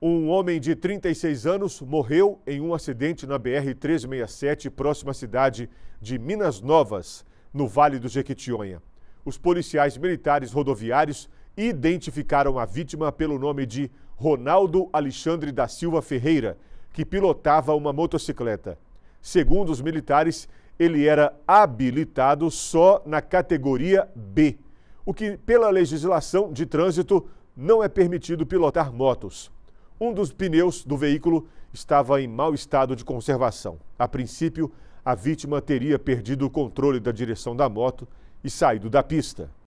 Um homem de 36 anos morreu em um acidente na BR-367, próxima à cidade de Minas Novas, no Vale do Jequitinhonha. Os policiais militares rodoviários identificaram a vítima pelo nome de Ronaldo Alexandre da Silva Ferreira, que pilotava uma motocicleta. Segundo os militares, ele era habilitado só na categoria B, o que, pela legislação de trânsito, não é permitido pilotar motos um dos pneus do veículo estava em mau estado de conservação. A princípio, a vítima teria perdido o controle da direção da moto e saído da pista.